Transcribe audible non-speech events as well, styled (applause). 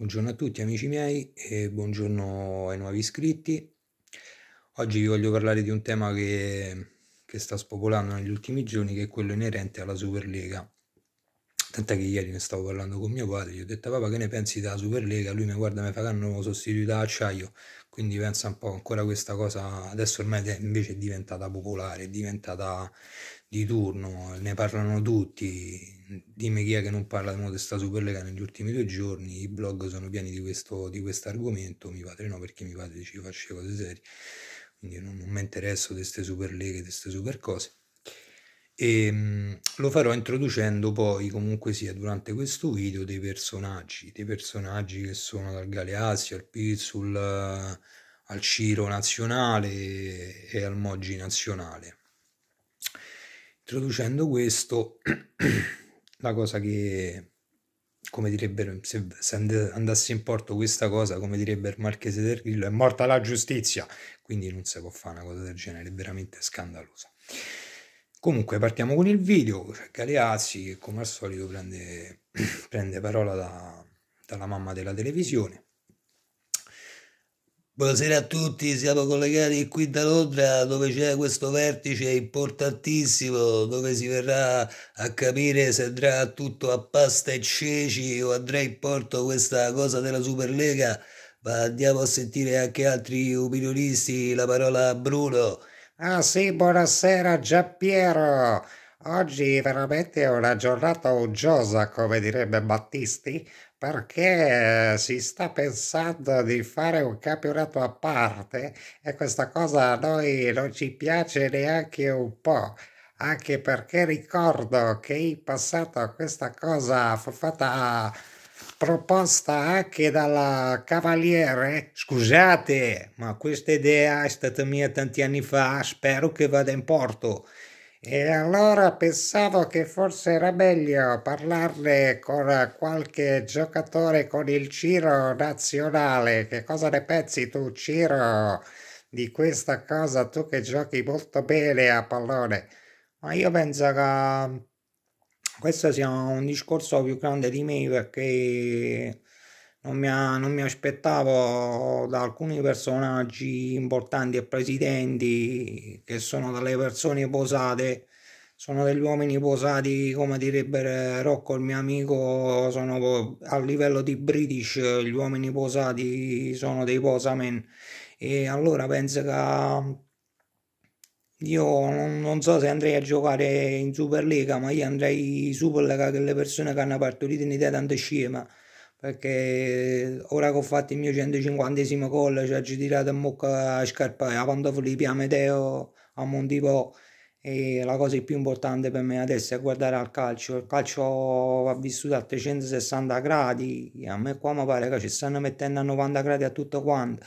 Buongiorno a tutti amici miei e buongiorno ai nuovi iscritti. Oggi vi voglio parlare di un tema che, che sta spopolando negli ultimi giorni che è quello inerente alla Superlega. Tant'è che ieri ne stavo parlando con mio padre, gli ho detto papà che ne pensi della Superlega? Lui mi guarda mi fa che hanno sostituito acciaio, quindi pensa un po' ancora questa cosa, adesso ormai invece è diventata popolare, è diventata di turno, ne parlano tutti, dimmi chi è che non parla di modesta Superlega negli ultimi due giorni, i blog sono pieni di questo di argomento, mi padre no perché mi padre ci faccio cose serie, quindi non, non mi interesso di queste Superleghe, di queste super cose. E, ehm, lo farò introducendo poi comunque sia durante questo video dei personaggi, dei personaggi che sono dal Galeazzi al Pizzul, al Ciro nazionale e al Moggi nazionale introducendo questo, (clears throat) la cosa che, come direbbero, se, se andasse in porto questa cosa, come direbbe il marchese del Grillo, è morta la giustizia. Quindi non si può fare una cosa del genere, è veramente scandalosa. Comunque partiamo con il video, c'è Galeazzi che come al solito prende, (clears throat) prende parola da, dalla mamma della televisione Buonasera a tutti, siamo collegati qui da Londra dove c'è questo vertice importantissimo dove si verrà a capire se andrà tutto a pasta e ceci o andrà in porto questa cosa della Superlega, ma andiamo a sentire anche altri opinionisti, la parola a Bruno. Ah sì, buonasera Giappiero. Oggi veramente è una giornata uggiosa, come direbbe Battisti, perché eh, si sta pensando di fare un campionato a parte e questa cosa a noi non ci piace neanche un po'. Anche perché ricordo che in passato questa cosa fu fatta proposta anche dalla Cavaliere. Scusate, ma questa idea è stata mia tanti anni fa, spero che vada in porto. E allora pensavo che forse era meglio parlarne con qualche giocatore con il Ciro nazionale. Che cosa ne pensi tu, Ciro, di questa cosa? Tu che giochi molto bene a pallone. Ma io penso che mm, questo sia un discorso più grande di me perché non mi, non mi aspettavo da alcuni personaggi importanti e presidenti che sono delle persone posate sono degli uomini posati, come direbbe Rocco, il mio amico, sono a livello di British, gli uomini posati sono dei posamen. E allora penso che io non, non, so se andrei a giocare in Superlega, ma io andrei in Superlega che le persone che hanno partorito in Italia tante scema perché ora che ho fatto il mio 150 gol ci ha girato a mucca a scarpa a pantofoli a Medeo a Montipò e la cosa più importante per me adesso è guardare al calcio il calcio va vissuto a 360 gradi a me qua mi pare che ci stanno mettendo a 90 gradi a tutto quanto